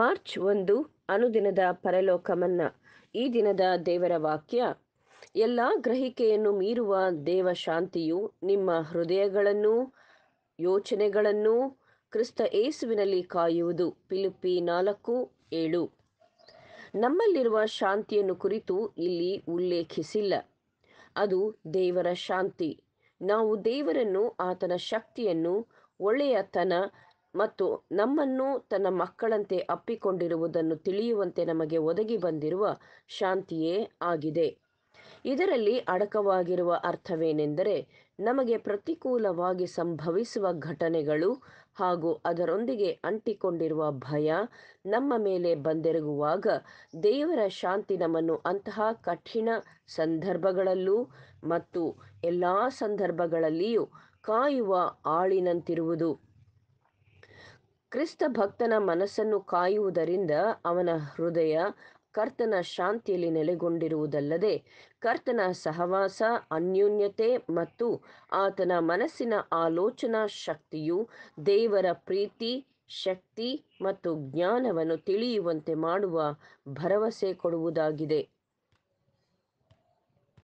March ಒಂದು ಅನುದಿನದ ಪರಲೋಕಮನ್ನ ಈ ದಿನದ ದೇವರ ವಾಕ್ಯ ಎಲ್ಲ ಗ್ರಹಿಕೆಯನ್ನು ಮೀರುವ ದೇವ ಶಾಂತಿಯು ನಿಮ್ಮ ಹೃದಯಗಳನ್ನು ಯೋಚನೆಗಳನ್ನು ಕ್ರಿಸ್ತ ಏಸುವಿನಲ್ಲಿ ಕಾಯುವುದು ಪಿಲುಪಿ ನಾಲ್ಕು ಏಳು ನಮ್ಮಲ್ಲಿರುವ ಶಾಂತಿಯನ್ನು ಕುರಿತು ಇಲ್ಲಿ ಉಲ್ಲೇಖಿಸಿಲ್ಲ ಅದು ದೇವರ ಶಾಂತಿ ನಾವು ದೇವರನ್ನು ಆತನ ಶಕ್ತಿಯನ್ನು ಒಳ್ಳೆಯತನ ಮತ್ತು ನಮ್ಮನ್ನು ತನ್ನ ಮಕ್ಕಳಂತೆ ಅಪ್ಪಿಕೊಂಡಿರುವುದನ್ನು ತಿಳಿಯುವಂತೆ ನಮಗೆ ಒದಗಿ ಬಂದಿರುವ ಶಾಂತಿಯೇ ಆಗಿದೆ ಇದರಲ್ಲಿ ಅಡಕವಾಗಿರುವ ಅರ್ಥವೇನೆಂದರೆ ನಮಗೆ ಪ್ರತಿಕೂಲವಾಗಿ ಸಂಭವಿಸುವ ಘಟನೆಗಳು ಹಾಗೂ ಅದರೊಂದಿಗೆ ಅಂಟಿಕೊಂಡಿರುವ ಭಯ ನಮ್ಮ ಮೇಲೆ ಬಂದೆರಗುವಾಗ ದೇವರ ಶಾಂತಿ ನಮ್ಮನ್ನು ಅಂತಹ ಕಠಿಣ ಸಂದರ್ಭಗಳಲ್ಲೂ ಮತ್ತು ಎಲ್ಲ ಸಂದರ್ಭಗಳಲ್ಲಿಯೂ ಕಾಯುವ ಆಳಿನಂತಿರುವುದು ಕ್ರಿಸ್ತ ಭಕ್ತನ ಮನಸ್ಸನ್ನು ಕಾಯುವುದರಿಂದ ಅವನ ಹೃದಯ ಕರ್ತನ ಶಾಂತಿಯಲ್ಲಿ ನೆಲೆಗೊಂಡಿರುವುದಲ್ಲದೆ ಕರ್ತನ ಸಹವಾಸ ಅನ್ಯೋನ್ಯತೆ ಮತ್ತು ಆತನ ಮನಸ್ಸಿನ ಆಲೋಚನಾ ಶಕ್ತಿಯು ದೇವರ ಪ್ರೀತಿ ಶಕ್ತಿ ಮತ್ತು ಜ್ಞಾನವನ್ನು ತಿಳಿಯುವಂತೆ ಮಾಡುವ ಭರವಸೆ ಕೊಡುವುದಾಗಿದೆ